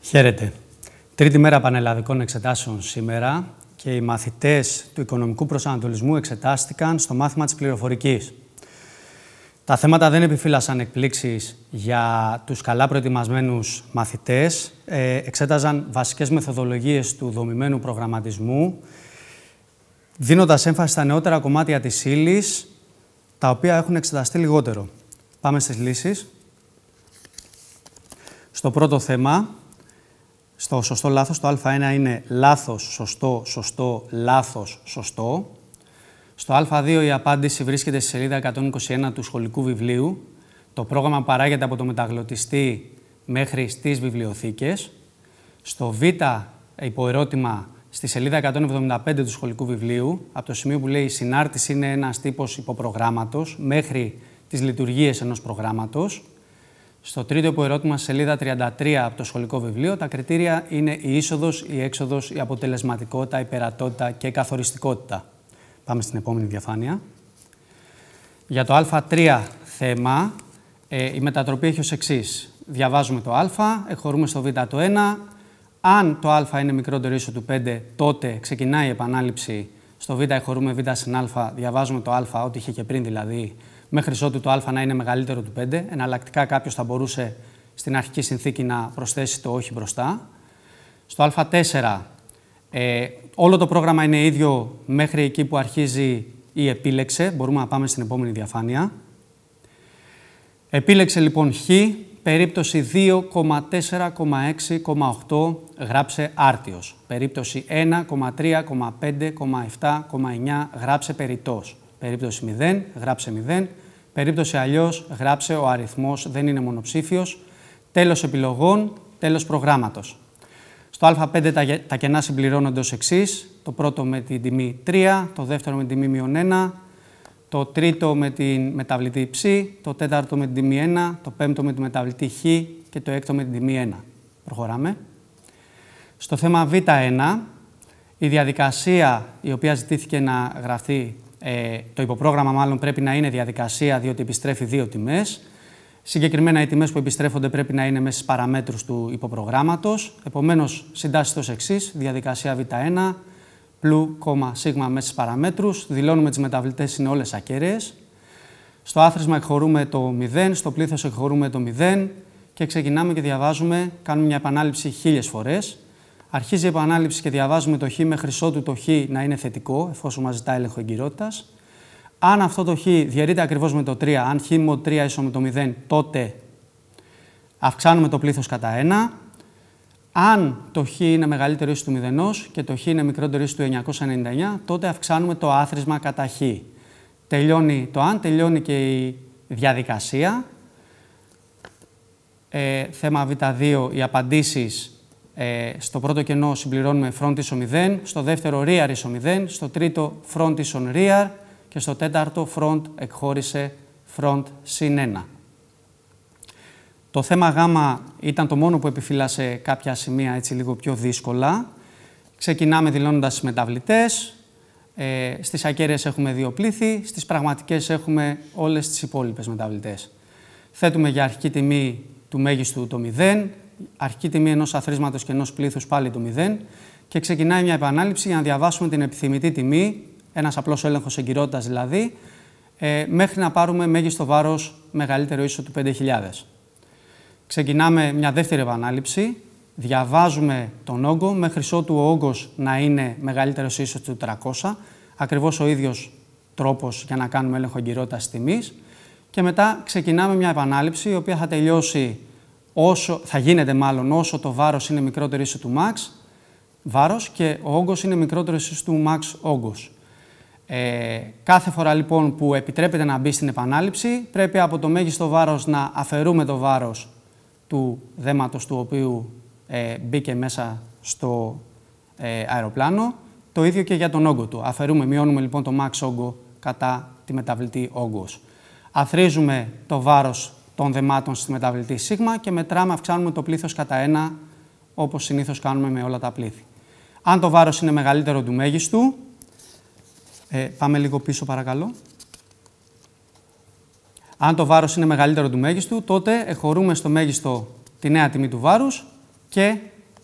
Χαίρετε. Τρίτη μέρα πανελλαδικών εξετάσεων σήμερα και οι μαθητές του οικονομικού προσανατολισμού εξετάστηκαν στο μάθημα της πληροφορικής. Τα θέματα δεν επιφύλασαν εκπλήξεις για τους καλά προετοιμασμένους μαθητές. Ε, εξέταζαν βασικές μεθοδολογίες του δομημένου προγραμματισμού, δίνοντας έμφαση στα νεότερα κομμάτια της ύλης, τα οποία έχουν εξεταστεί λιγότερο. Πάμε στις λύσεις. Στο πρώτο θέμα, στο σωστό-λάθος, το α1 είναι λάθος, σωστό, σωστό, λάθος, σωστό. Στο Α2 η απάντηση βρίσκεται στη σελίδα 121 του σχολικού βιβλίου. Το πρόγραμμα παράγεται από το μεταγλωτιστή μέχρι στις βιβλιοθήκες. Στο Β υποερώτημα στη σελίδα 175 του σχολικού βιβλίου, από το σημείο που λέει «Η συνάρτηση είναι ένας τύπος υποπρογράμματος» μέχρι τις λειτουργίες ενός προγράμματος. Στο τρίτο υποερώτημα, σελίδα 33 από το σχολικό βιβλίο, τα κριτήρια είναι η είσοδος, η έξοδος, η αποτελεσματικότητα, η περατότητα και η καθοριστικότητα. Πάμε στην επόμενη διαφάνεια. Για το α3 θέμα, ε, η μετατροπή έχει ως εξής. Διαβάζουμε το α, εχωρούμε στο β το 1. Αν το α είναι μικρότερο ίσο του 5, τότε ξεκινάει η επανάληψη. Στο β εχωρούμε β συν α, διαβάζουμε το α, ό,τι είχε και πριν δηλαδή, μέχρι ότου το α να είναι μεγαλύτερο του 5. Εναλλακτικά κάποιος θα μπορούσε στην αρχική συνθήκη να προσθέσει το όχι μπροστά. Στο α4 ε, Όλο το πρόγραμμα είναι ίδιο μέχρι εκεί που αρχίζει η επίλεξε. Μπορούμε να πάμε στην επόμενη διαφάνεια. Επίλεξε λοιπόν χ, περίπτωση 2,4,6,8, γράψε άρτιος. Περίπτωση 1,3,5,7,9, γράψε περιττός. Περίπτωση 0, γράψε 0. Περίπτωση αλλιώς, γράψε ο αριθμός δεν είναι μονοψήφιος. Τέλος επιλογών, τέλος προγράμματος. Στο Α5 τα κενά συμπληρώνονται ως εξής. Το πρώτο με την τιμή 3, το δεύτερο με την τιμή μειον 1, το τρίτο με την μεταβλητή ψ, το τέταρτο με την τιμή 1, το πέμπτο με τη μεταβλητή χ και το έκτο με την τιμή 1. Προχωράμε. Στο θέμα Β1, η διαδικασία η οποία ζητήθηκε να γραφτεί, ε, το υποπρόγραμμα μάλλον πρέπει να είναι διαδικασία διότι επιστρέφει δύο τιμές. Συγκεκριμένα, οι τιμές που επιστρέφονται πρέπει να είναι μέσα στις παραμέτρους του υποπρογραμματος Επομένως, Επομένως, ως εξής: διαδικασία Β1, πλου, σίγμα μέσα στις παραμέτρους. Δηλώνουμε τις μεταβλητές είναι όλες ακέραιες. Στο άθροισμα εκχωρούμε το 0, στο πλήθος εκχωρούμε το 0 και ξεκινάμε και διαβάζουμε, κάνουμε μια επανάληψη χίλιες φορές. Αρχίζει η επανάληψη και διαβάζουμε το χ μέχρι ότου το χ να είναι θετικό, εφόσον μας ζητά έλεγχο αν αυτό το χ διαιρείται ακριβώς με το 3, αν χ mod 3 ίσο με το 0, τότε αυξάνουμε το πλήθος κατά 1. Αν το χ είναι μεγαλύτερο ίσο του 0 και το χ είναι μικρότερο ίσο του 999, τότε αυξάνουμε το άθροισμα κατά χ. Τελειώνει το αν, τελειώνει και η διαδικασία. Ε, θέμα β2, οι απαντήσεις ε, στο πρώτο κενό συμπληρώνουμε front ίσο 0, στο δεύτερο rear ίσο 0, στο τρίτο front ίσον rear, και στο τέταρτο front εκχώρησε front συν 1. Το θέμα Γ ήταν το μόνο που επιφύλασε κάποια σημεία έτσι λίγο πιο δύσκολα. Ξεκινάμε δηλώνοντας τις μεταβλητές. Ε, στις ακέραιες έχουμε δύο πλήθη, στις πραγματικές έχουμε όλες τις υπόλοιπες μεταβλητές. Θέτουμε για αρχική τιμή του μέγιστου το 0, αρχική τιμή ενός αθροίσματος και ενός πλήθους πάλι το 0 και ξεκινάει μια επανάληψη για να διαβάσουμε την επιθυμητή τιμή ένας απλός έλεγχος εγκυρότητας δηλαδή, ε, μέχρι να πάρουμε μέγιστο βάρος μεγαλύτερο ίσο του 5.000. Ξεκινάμε μια δεύτερη επανάληψη. Διαβάζουμε τον όγκο μέχρι ότου ο όγκος να είναι μεγαλύτερο ίσο του 300, ακριβώς ο ίδιος τρόπος για να κάνουμε έλεγχο εγκυρότητας τιμής. Και μετά ξεκινάμε μια επανάληψη η οποία θα τελειώσει όσο, θα γίνεται μάλλον όσο το βάρος είναι μικρότερο ίσο του max βάρος και ο όγκος είναι μικρότερο ίσο του max όγκος. Ε, κάθε φορά λοιπόν που επιτρέπεται να μπει στην επανάληψη, πρέπει από το μέγιστο βάρος να αφαιρούμε το βάρος του δέματος του οποίου ε, μπήκε μέσα στο ε, αεροπλάνο. Το ίδιο και για τον όγκο του. Αφαιρούμε, μειώνουμε λοιπόν το max όγκο κατά τη μεταβλητή όγκος. Αθρίζουμε το βάρος των δεμάτων στη μεταβλητή σίγμα και μετράμε, αυξάνουμε το πλήθος κατά ένα όπως συνήθως κάνουμε με όλα τα πλήθη. Αν το βάρος είναι μεγαλύτερο του μέγιστου, ε, πάμε λίγο πίσω παρακαλώ. Αν το βάρος είναι μεγαλύτερο του μέγιστου, τότε εχωρούμε στο μέγιστο τη νέα τιμή του βάρους και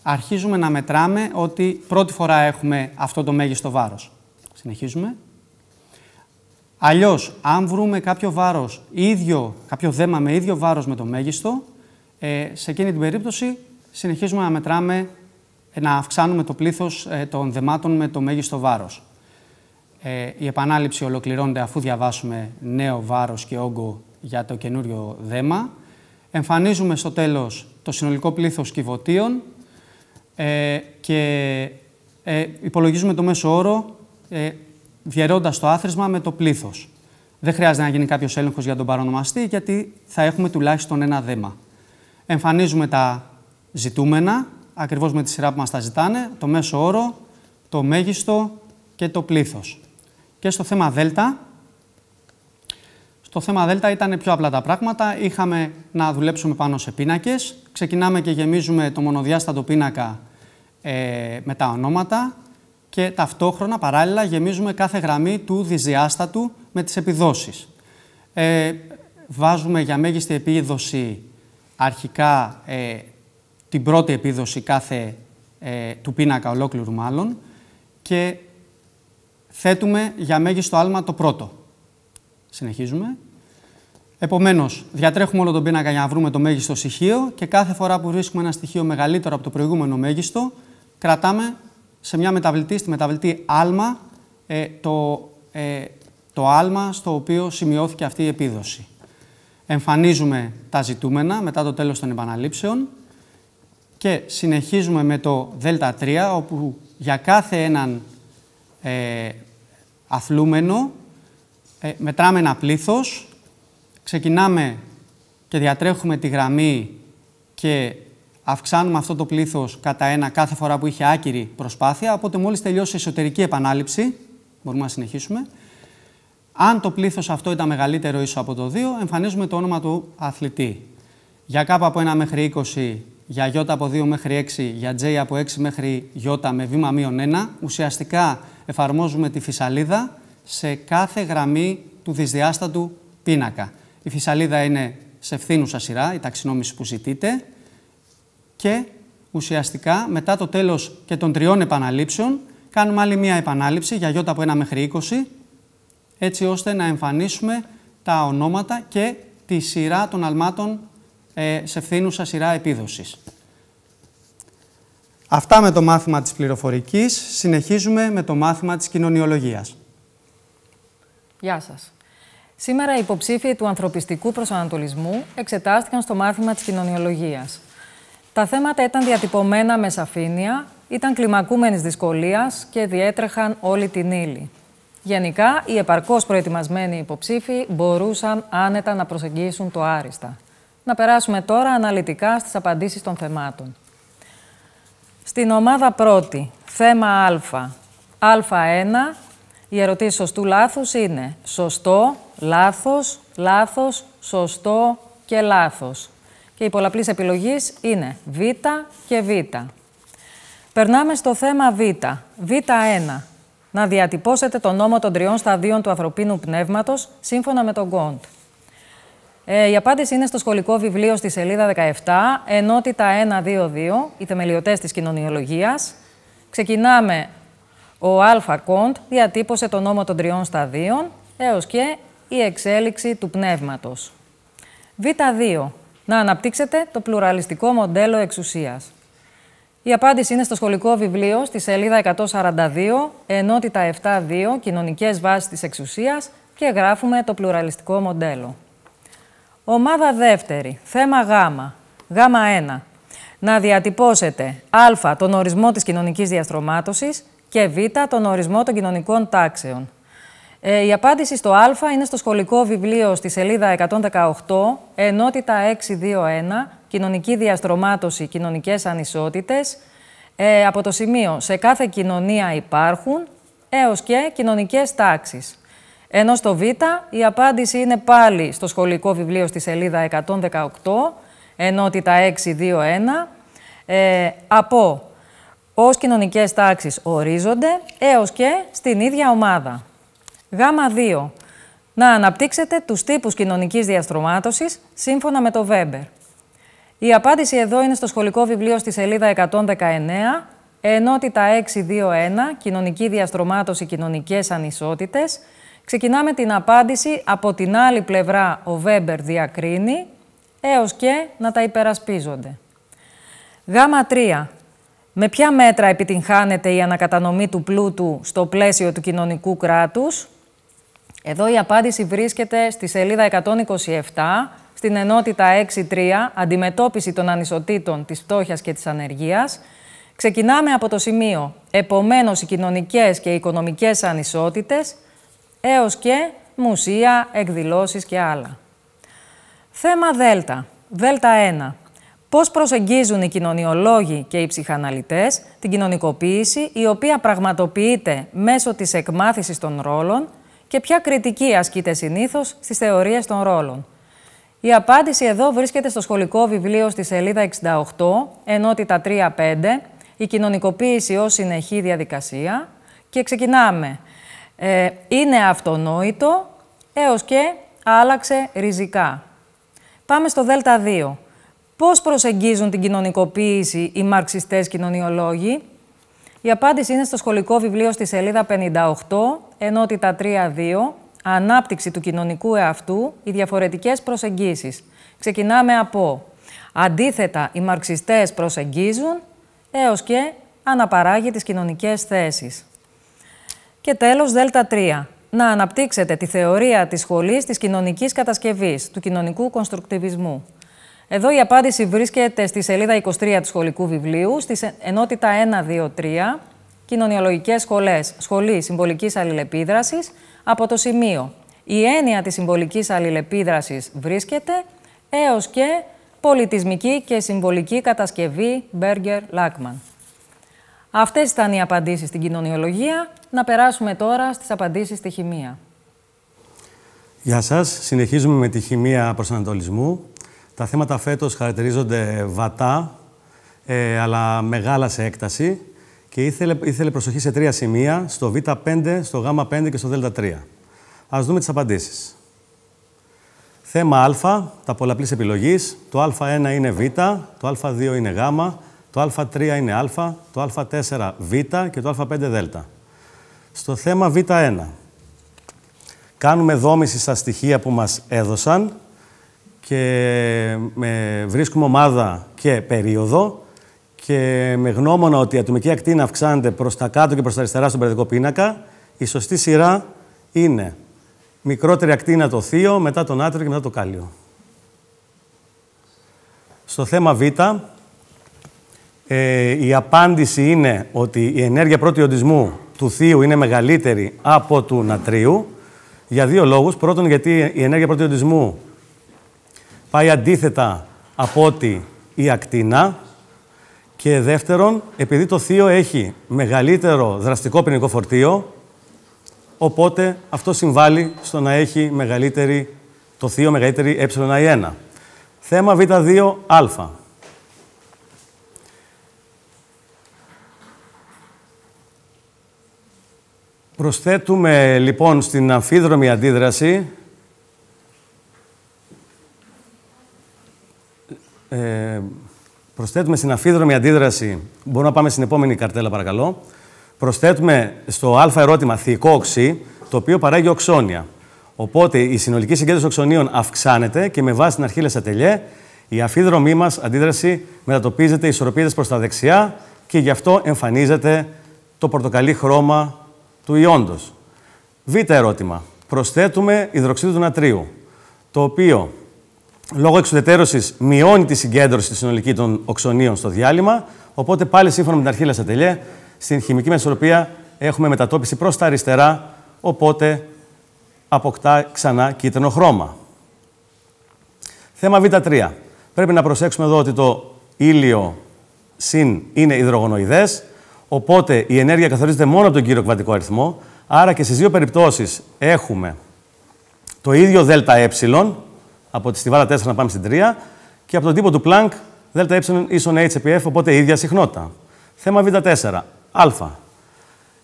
αρχίζουμε να μετράμε ότι πρώτη φορά έχουμε αυτό το μέγιστο βάρος. Συνεχίζουμε. Αλλιώς, αν βρούμε κάποιο βάρος, ίδιο, κάποιο δέμα με ίδιο βάρος με το μέγιστο, ε, σε εκείνη την περίπτωση συνεχίζουμε να μετράμε, να αυξάνουμε το πλήθος ε, των δεμάτων με το μέγιστο βάρος. Ε, η επανάληψη ολοκληρώνεται αφού διαβάσουμε νέο βάρος και όγκο για το καινούριο δέμα. Εμφανίζουμε στο τέλος το συνολικό πλήθος κυβωτίων ε, και ε, υπολογίζουμε το μέσο όρο ε, διαιρώντας το άθροισμα με το πλήθος. Δεν χρειάζεται να γίνει κάποιος έλεγχος για τον παρονομαστή, γιατί θα έχουμε τουλάχιστον ένα δέμα. Εμφανίζουμε τα ζητούμενα, ακριβώς με τη σειρά που μας τα ζητάνε, το μέσο όρο, το μέγιστο και το πλήθος. Και στο θέμα Δέλτα, στο θέμα Δέλτα ήταν πιο απλά τα πράγματα. Είχαμε να δουλέψουμε πάνω σε πίνακες. Ξεκινάμε και γεμίζουμε το μονοδιάστατο πίνακα ε, με τα ονόματα και ταυτόχρονα παράλληλα γεμίζουμε κάθε γραμμή του διδιάστατου με τις επιδόσεις. Ε, βάζουμε για μέγιστη επίδοση αρχικά ε, την πρώτη επίδοση κάθε, ε, του πίνακα ολόκληρου μάλλον και θέτουμε για μέγιστο άλμα το πρώτο. Συνεχίζουμε. Επομένως, διατρέχουμε όλο τον πίνακα για να βρούμε το μέγιστο στοιχείο και κάθε φορά που βρίσκουμε ένα στοιχείο μεγαλύτερο από το προηγούμενο μέγιστο, κρατάμε σε μια μεταβλητή, στη μεταβλητή άλμα, ε, το, ε, το άλμα στο οποίο σημειώθηκε αυτή η επίδοση. Εμφανίζουμε τα ζητούμενα μετά το τέλος των επαναλήψεων και συνεχίζουμε με το ΔΕΛΤΑ 3, όπου για κάθε έναν ε, αθλούμενο, ε, μετράμε ένα πλήθος, ξεκινάμε και διατρέχουμε τη γραμμή και αυξάνουμε αυτό το πλήθος κατά ένα κάθε φορά που είχε άκυρη προσπάθεια, οπότε μόλις τελειώσει η εσωτερική επανάληψη, μπορούμε να συνεχίσουμε, αν το πλήθος αυτό ήταν μεγαλύτερο ίσο από το 2, εμφανίζουμε το όνομα του αθλητή. Για κάπου από 1 μέχρι 20 για Ι από 2 μέχρι 6, για J από 6 μέχρι Ι με βήμα μείον 1, ουσιαστικά εφαρμόζουμε τη φυσαλίδα σε κάθε γραμμή του δυσδιάστατου πίνακα. Η φυσαλίδα είναι σε ευθύνουσα σειρά, η ταξινόμηση που ζητείτε και ουσιαστικά μετά το τέλος και των τριών επαναλήψεων κάνουμε άλλη μία επανάληψη για Ι από 1 μέχρι 20 έτσι ώστε να εμφανίσουμε τα ονόματα και τη σειρά των αλμάτων ε, σε ευθύνουσα σειρά επίδοσης. Αυτά με το μάθημα της πληροφορικής. Συνεχίζουμε με το μάθημα της κοινωνιολογίας. Γεια σας. Σήμερα οι υποψήφοι του ανθρωπιστικού προσανατολισμού εξετάστηκαν στο μάθημα της κοινωνιολογίας. Τα θέματα ήταν διατυπωμένα με σαφήνεια, ήταν κλιμακούμενης δυσκολίας και διέτρεχαν όλη την ύλη. Γενικά, οι επαρκώς προετοιμασμένοι υποψήφοι μπορούσαν άνετα να προσεγγίσουν το άριστα. Να περάσουμε τώρα αναλυτικά στις απαντήσεις των θεμάτων. Στην ομάδα πρώτη, θέμα Α, Α1, οι ερωτήσει σωστού λάθους είναι σωστό, λάθος, λάθος, σωστό και λάθος. Και οι πολλαπλής επιλογής είναι Β και Β. Περνάμε στο θέμα Β. Β1. Να διατυπώσετε τον νόμο των τριών σταδίων του ανθρωπίνου πνεύματος σύμφωνα με τον Κόντ. Ε, η απάντηση είναι στο σχολικό βιβλίο στη σελίδα 17, ενότητα 1-2-2, οι θεμελιωτές της κοινωνιολογίας. Ξεκινάμε, ο Αλφα Κοντ διατύπωσε τον νόμο των τριών σταδίων, έως και η εξέλιξη του πνεύματος. Β2. Να αναπτύξετε το πλουραλιστικό μοντέλο εξουσίας. Η απάντηση είναι στο σχολικό βιβλίο στη σελίδα 142, ενότητα 7-2, κοινωνικές βάσεις της εξουσίας και γράφουμε το πλουραλιστικό μοντέλο. Ομάδα δεύτερη. Θέμα Γ. Γ1. Να διατυπώσετε α τον ορισμό της κοινωνικής διαστρωμάτωσης και β τον ορισμό των κοινωνικών τάξεων. Ε, η απάντηση στο α είναι στο σχολικό βιβλίο στη σελίδα 118, ενότητα 621, κοινωνική διαστρωμάτωση, κοινωνικές ανισότητες, ε, από το σημείο «Σε κάθε κοινωνία υπάρχουν» έως και «Κοινωνικές τάξεις». Ενώ στο Β η απάντηση είναι πάλι στο σχολικό βιβλίο στη σελίδα 118, ενότητα 621, ε, από ως κοινωνικές τάξεις ορίζονται έως και στην ίδια ομάδα. Γάμα 2. Να αναπτύξετε τους τύπους κοινωνικής διαστρωμάτωσης σύμφωνα με το Βέμπερ. Η απάντηση εδώ είναι στο σχολικό βιβλίο στη σελίδα 119, ενότητα 621, κοινωνική διαστρωμάτωση, κοινωνικές ανισότητες, Ξεκινάμε την απάντηση. Από την άλλη πλευρά ο Βέμπερ διακρίνει έως και να τα υπερασπίζονται. Γάμα 3. Με ποια μέτρα επιτυγχάνεται η ανακατανομή του πλούτου στο πλαίσιο του κοινωνικού κράτους. Εδώ η απάντηση βρίσκεται στη σελίδα 127, στην ενότητα 6.3, αντιμετώπιση των ανισοτήτων της φτώχειας και της ανεργίας. Ξεκινάμε από το σημείο «Επομένως οι κοινωνικές και οι οικονομικές ανισότητες έως και μουσεία, εκδηλώσεις και άλλα. Θέμα Δέλτα. Δέλτα 1. Πώς προσεγγίζουν οι κοινωνιολόγοι και οι ψυχαναλυτές την κοινωνικοποίηση η οποία πραγματοποιείται μέσω της εκμάθησης των ρόλων και ποια κριτική ασκείται συνήθως στις θεωρίες των ρόλων. Η απάντηση εδώ βρίσκεται στο σχολικό βιβλίο στη σελίδα 68, ενότητα 3-5, η κοινωνικοποίηση ως συνεχή διαδικασία και ξεκινάμε ε, είναι αυτονόητο έως και άλλαξε ριζικά. Πάμε στο Δέλτα 2. Πώς προσεγγίζουν την κοινωνικοποίηση οι μαρξιστές κοινωνιολόγοι. Η απάντηση είναι στο σχολικό βιβλίο στη σελίδα 58, ενότητα 3-2, ανάπτυξη του κοινωνικού εαυτού, οι διαφορετικές προσεγγίσεις. Ξεκινάμε από αντίθετα οι μαρξιστές προσεγγίζουν έως και αναπαράγει τις κοινωνικές θέσεις. Και τέλος, Δέλτα 3. Να αναπτύξετε τη θεωρία της σχολής της κοινωνικής κατασκευής, του κοινωνικού κονστρουκτιβισμού. Εδώ η απάντηση βρίσκεται στη σελίδα 23 του σχολικού βιβλίου, στη ενότητα 1-2-3, κοινωνιολογικές σχολές, σχολή συμβολικής αλληλεπίδρασης, από το σημείο «Η έννοια της συμβολικής αλληλεπίδρασης βρίσκεται» έως και «Πολιτισμική και συμβολική κατασκευή Μπέργκερ Λάκμαν». Αυτές ήταν οι απαντήσεις στην κοινωνιολογία. Να περάσουμε τώρα στις απαντήσεις στη χημεία. Γεια σας. Συνεχίζουμε με τη χημεία προσανατολισμού. Τα θέματα φέτος χαρακτηρίζονται βατά, ε, αλλά μεγάλα σε έκταση και ήθελε, ήθελε προσοχή σε τρία σημεία, στο Β5, στο Γ5 και στο Δ3. Ας δούμε τις απαντήσεις. Θέμα Α, τα πολλαπλής επιλογής. Το Α1 είναι Β, το Α2 είναι Γ, το α3 είναι α, το α4 β και το α5 δ. Στο θέμα β1. Κάνουμε δόμηση στα στοιχεία που μας έδωσαν και με βρίσκουμε ομάδα και περίοδο και με γνώμονα ότι η ατομική ακτίνα αυξάνεται προς τα κάτω και προς τα αριστερά στον περιοδικό πίνακα, η σωστή σειρά είναι μικρότερη ακτίνα το θείο, μετά τον άτριο και μετά το κάλιο. Στο θέμα β, ε, η απάντηση είναι ότι η ενέργεια πρώτη οντισμού του θείου είναι μεγαλύτερη από του νατρίου για δύο λόγους. Πρώτον, γιατί η ενέργεια πρώτη οντισμού πάει αντίθετα από ότι η ακτίνα και δεύτερον, επειδή το θείο έχει μεγαλύτερο δραστικό ποινικό φορτίο, οπότε αυτό συμβάλλει στο να έχει μεγαλύτερη, το θείο μεγαλύτερη ε1. Θέμα β2α. Προσθέτουμε λοιπόν στην αμφίδρομη αντίδραση ε, προσθέτουμε στην αμφίδρομη αντίδραση μπορούμε να πάμε στην επόμενη καρτέλα παρακαλώ προσθέτουμε στο α ερώτημα θηικό οξύ το οποίο παράγει οξόνια. Οπότε η συνολική συγκέντρωση οξονίων αυξάνεται και με βάση την αρχή λεσσατελιέ η αφίδρομή μας αντίδραση μετατοπίζεται προς τα δεξιά και γι' αυτό εμφανίζεται το πορτοκαλί χρώμα του ιόντος. Β ερώτημα. Προσθέτουμε υδροξίδιο του νατρίου, το οποίο λόγω εξουδετερώσης μειώνει τη συγκέντρωση τη συνολική των οξονίων στο διάλειμμα, οπότε πάλι σύμφωνα με την αρχή Λασατελιέ, στην χημική μεσορροπία έχουμε μετατόπιση προς τα αριστερά, οπότε αποκτά ξανά κίτρινο χρώμα. Θέμα Β3. Πρέπει να προσέξουμε εδώ ότι το ήλιο συν είναι υδρογονοειδές, Οπότε η ενέργεια καθορίζεται μόνο από τον κύριο κβαντικό αριθμό. Άρα και στις δύο περιπτώσεις έχουμε το ίδιο ΔΕΛΤΑΕ από τη στιβάλα 4 να πάμε στην 3 και από τον τύπο του Planck ΔΕΛΤΑΕ ίσον ε HPF, οπότε η ίδια συχνότητα. Θέμα Β4. Α.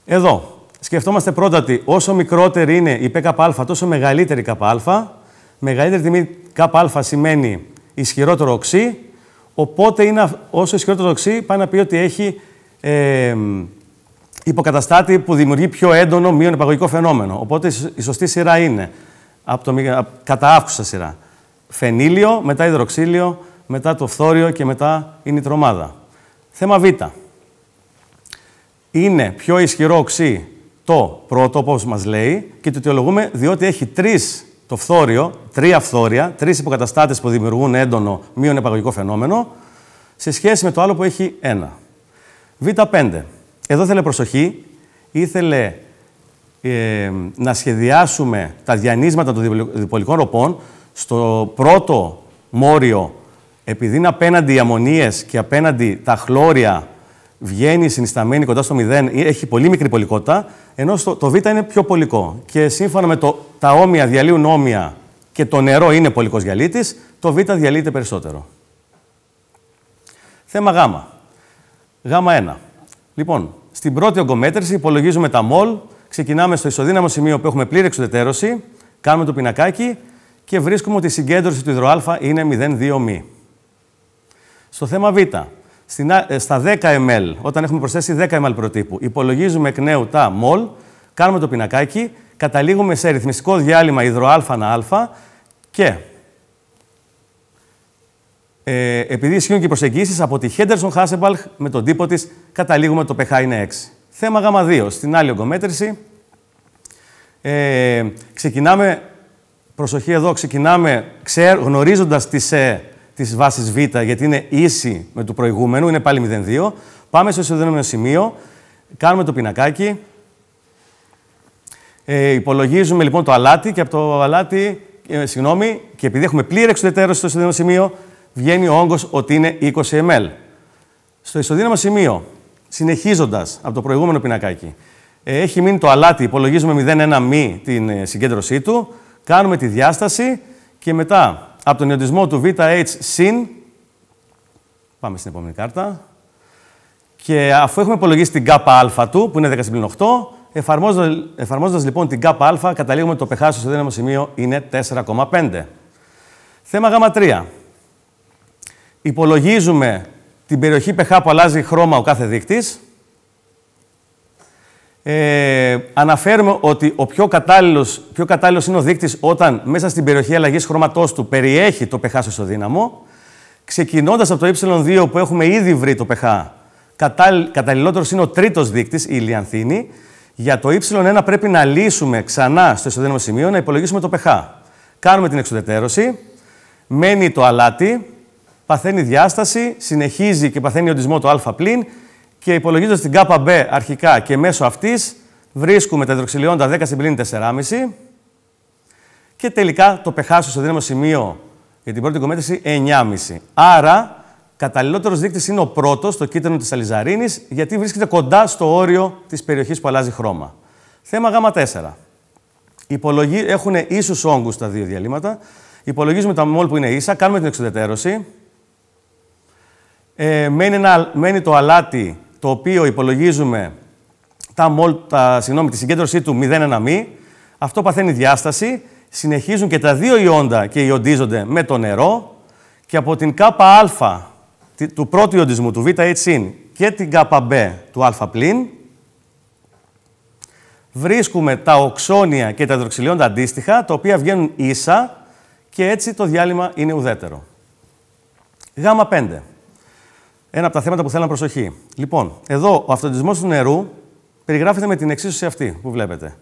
Εδώ σκεφτόμαστε πρώτα ότι όσο μικρότερη είναι η ΠΚΑ, τόσο μεγαλύτερη η ΚΑ. Μεγαλύτερη τιμή ΚΑ σημαίνει ισχυρότερο οξύ. Οπότε είναι, όσο ισχυρότερο οξύ, πάει να πει ότι έχει ε, υποκαταστάτη που δημιουργεί πιο έντονο μείον φαινόμενο. Οπότε η σωστή σειρά είναι από το, κατά αύξουσα σειρά. Φενήλιο, μετά υδροξύλιο, μετά το φθόριο και μετά η νητρομάδα. Θέμα Β. Είναι πιο ισχυρό οξύ το πρώτο, όπως μας λέει, και το αιτιολογούμε διότι έχει τρεις το φθόριο, τρία φθόρια, τρεις υποκαταστάτες που δημιουργούν έντονο μείον φαινόμενο, σε σχέση με το άλλο που έχει ένα. Β5. Εδώ θέλει προσοχή. Ήθελε ε, να σχεδιάσουμε τα διανύσματα των διπολικών ροπών στο πρώτο μόριο, επειδή είναι απέναντι οι αμμονίες και απέναντι τα χλώρια βγαίνει συνισταμένη κοντά στο 0, έχει πολύ μικρή πολικότητα, ενώ στο, το Β είναι πιο πολικό. Και σύμφωνα με το τα όμοια διαλύουν όμοια και το νερό είναι πολικός διαλύτης, το Β διαλύεται περισσότερο. Θέμα Γ. Γ1. Λοιπόν, στην πρώτη ογκομέτρηση υπολογίζουμε τα μολ, ξεκινάμε στο ισοδύναμο σημείο που έχουμε πλήρη εξουδετερώση, κάνουμε το πινακάκι και βρίσκουμε ότι η συγκέντρωση του υδροα είναι 0,2 μη. Στο θέμα Β, ε, στα 10 ml, όταν έχουμε προσθέσει 10 ml προτύπου, υπολογίζουμε εκ νέου τα μολ, κάνουμε το πινακάκι, καταλήγουμε σε ρυθμιστικό διάλειμμα υδροα να α και ε, επειδή ισχύουν και οι προσεγγίσεις από τη Χέντερσον Χάσεμπαλχ με τον τύπο της, καταλήγουμε το ΠΧ είναι 6. Θέμα Γ2. Στην άλλη ογκομέτρηση. Ε, ξεκινάμε, προσοχή εδώ, ξεκινάμε ξέρ, γνωρίζοντας τις, ε, τις βάσεις Β, γιατί είναι ίση με του προηγούμενου, είναι πάλι 0,2. Πάμε στο ισοδυναμικό σημείο, κάνουμε το πινακάκι. Ε, υπολογίζουμε λοιπόν το αλάτι και από το αλάτι, ε, συγγνώμη, και επειδή έχουμε πλήρη εξουδετερώση στο ισοδυναμικό σημείο, βγαίνει ο όγκος ότι είναι 20 ml. Στο ισοδύναμο σημείο, συνεχίζοντας από το προηγούμενο πινακάκι, ε, έχει μείνει το αλάτι, υπολογίζουμε 0,1 μ την ε, συγκέντρωσή του, κάνουμε τη διάσταση και μετά από τον ιοντισμό του VH συν, πάμε στην επόμενη κάρτα, και αφού έχουμε υπολογίσει την ΚΑΑ του, που είναι 10 συμπλήν 8, εφαρμόζοντα λοιπόν την ΚΑΑ, καταλήγουμε ότι το pH στο δύναμο σημείο είναι 4,5. Θέμα Γ3 υπολογίζουμε την περιοχή pH που αλλάζει χρώμα ο κάθε δείκτης. Ε, αναφέρουμε ότι ο πιο κατάλληλος, πιο κατάλληλος είναι ο δείκτης όταν μέσα στην περιοχή αλλαγής χρώματός του περιέχει το pH στο δύναμο. Ξεκινώντας από το y ε 2 που έχουμε ήδη βρει το pH, καταλληλότερος είναι ο τρίτος δείκτης, η λιανθίνη. Για το y ε 1 πρέπει να λύσουμε ξανά στο ισοδύναμο σημείο να υπολογίσουμε το pH. Κάνουμε την εξουδετερώση, μένει το αλάτι, παθαίνει διάσταση, συνεχίζει και παθαίνει οντισμό το α πλήν και υπολογίζοντας την Μπε αρχικά και μέσω αυτής βρίσκουμε τα υδροξυλιόντα 10 στην πλήν 4,5 και τελικά το πεχάσιο στο δύναμο σημείο για την πρώτη κομμέτρηση 9,5. Άρα, καταλληλότερος δείκτης είναι ο πρώτος, το κίτρινο της αλιζαρίνης γιατί βρίσκεται κοντά στο όριο της περιοχής που αλλάζει χρώμα. Θέμα Γ4. Έχουν ίσους όγκους τα δύο διαλύματα. Υπολογίζουμε τα μόλ που είναι ίσα, κάνουμε την εξουδετερώση. Ε, μένει, ένα, μένει το αλάτι το οποίο υπολογίζουμε τα μολ, τα, συγγνώμη, τη συγκέντρωσή του 0,1 μη. Αυτό παθαίνει διάσταση. Συνεχίζουν και τα δύο ιόντα και ιοντίζονται με το νερό. Και από την Α του πρώτου ιοντισμού, του β' και την ΚΑΜΠ του α πλην, βρίσκουμε τα οξόνια και τα υδροξυλιόντα αντίστοιχα, τα οποία βγαίνουν ίσα και έτσι το διάλειμμα είναι Γάμα Γ5 ένα από τα θέματα που θέλω να προσοχή. Λοιπόν, εδώ ο αυτοντισμό του νερού περιγράφεται με την εξίσωση αυτή που βλέπετε.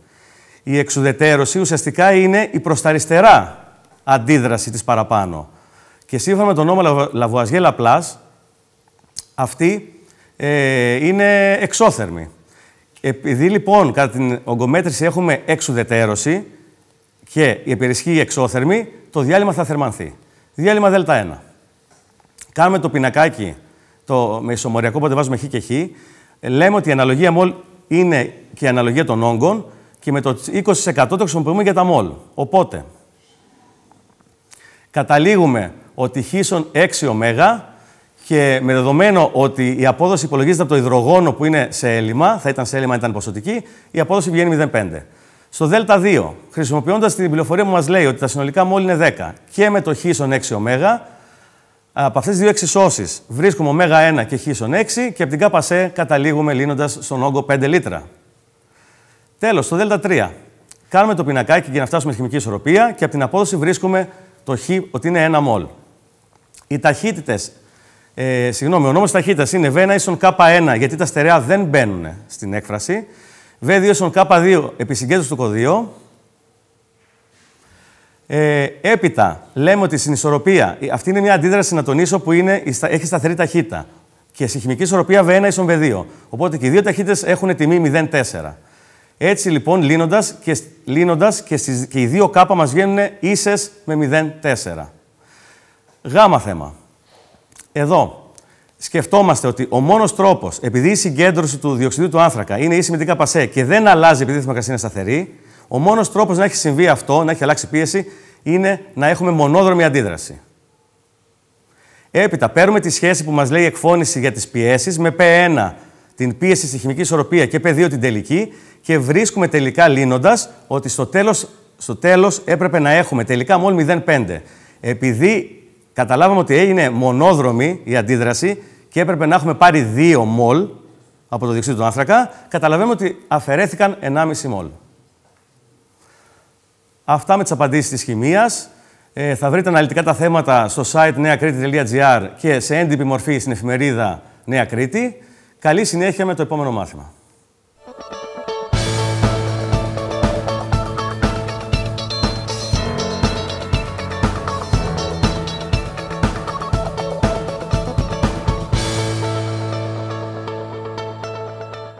Η εξουδετερώση ουσιαστικά είναι η προ τα αριστερά αντίδραση της παραπάνω. Και σύμφωνα με τον νόμο Λαβουαζιέ Λαπλάς, αυτή ε, είναι εξώθερμη. Επειδή λοιπόν κατά την ογκομέτρηση έχουμε εξουδετερώση και η εξώθερμη, το διάλειμμα θα θερμανθεί. ΔΕΛΤΑ Δ1. Κάνουμε το πινακάκι το, μεσομοριακό, οπότε βάζουμε χ και χ. Λέμε ότι η αναλογία μολ είναι και η αναλογία των όγκων και με το 20% το χρησιμοποιούμε για τα μολ. Οπότε, καταλήγουμε ότι χ ίσον 6 ωμέγα και με δεδομένο ότι η απόδοση υπολογίζεται από το υδρογόνο που είναι σε έλλειμμα, θα ήταν σε έλλειμμα αν ήταν ποσοτική, η απόδοση βγαίνει 0,5. Στο Δ2, χρησιμοποιώντας την πληροφορία που μας λέει ότι τα συνολικά μόλι είναι 10 και με το χ ίσον 6 ωμέγα, από αυτές τις δύο εξισώσεις βρίσκουμε ω 1 και χ 6 και από την κάσέ καταλήγουμε λύνοντας στον όγκο 5 λίτρα. Τέλος, το ΔΕΛΤΑ 3 Κάνουμε το πινακάκι για να φτάσουμε στη χημική ισορροπία και από την απόδοση βρίσκουμε το χ ότι είναι 1 μολ. Οι ταχύτητες. Ε, συγγνώμη, ο νόμος ταχύτητας είναι V1 ίσον K1 γιατί τα στερεά δεν μπαίνουν στην έκφραση. V2 ίσον K2 επί συγκέντρωση του κωδίου ε, έπειτα, λέμε ότι στην ισορροπία, αυτή είναι μια αντίδραση να τονίσω που είναι, έχει σταθερή ταχύτητα. Και στη χημική ισορροπία V1 ίσον V2. Οπότε και οι δύο ταχύτητες έχουν τιμή 0,4. Έτσι λοιπόν, λύνοντας και, λύνοντας και, οι δύο κάπα μας βγαίνουν ίσες με 0,4. Γάμα θέμα. Εδώ σκεφτόμαστε ότι ο μόνος τρόπος, επειδή η συγκέντρωση του διοξιδίου του άνθρακα είναι ίση με την καπασέ και δεν αλλάζει επειδή η θερμοκρασία είναι σταθερή, ο μόνος τρόπος να έχει συμβεί αυτό, να έχει αλλάξει πίεση, είναι να έχουμε μονόδρομη αντίδραση. Έπειτα, παίρνουμε τη σχέση που μας λέει η εκφώνηση για τις πιέσεις με P1, την πίεση στη χημική ισορροπία και P2 την τελική, και βρίσκουμε τελικά λύνοντας ότι στο τέλος στο τέλος έπρεπε να έχουμε τελικά μόλι 0,5. Επειδή καταλάβαμε ότι έγινε μονόδρομη η αντίδραση και έπρεπε να έχουμε πάρει 2 μολ από το διοξείδιο του άνθρακα, καταλαβαίνουμε ότι αφαιρέθηκαν 1,5 μολ. Αυτά με τις απαντήσεις της χημείας. Ε, θα βρείτε αναλυτικά τα θέματα στο site neakriti.gr και σε έντυπη μορφή στην εφημερίδα Νέα Κρήτη. Καλή συνέχεια με το επόμενο μάθημα.